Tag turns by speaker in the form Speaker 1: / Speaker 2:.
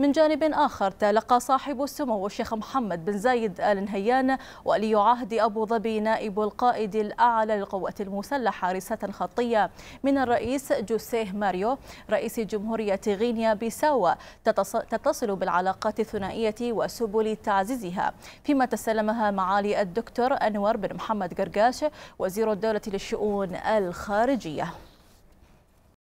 Speaker 1: من جانب آخر تلقى صاحب السمو الشيخ محمد بن زايد آل نهيان ولي عهد أبو ظبي نائب القائد الأعلى للقوات المسلحة رسالة خطية من الرئيس جوسيه ماريو رئيس جمهورية غينيا بيساوا تتصل بالعلاقات الثنائية وسبل تعزيزها فيما تسلمها معالي الدكتور أنور بن محمد قرقاش وزير الدولة للشؤون الخارجية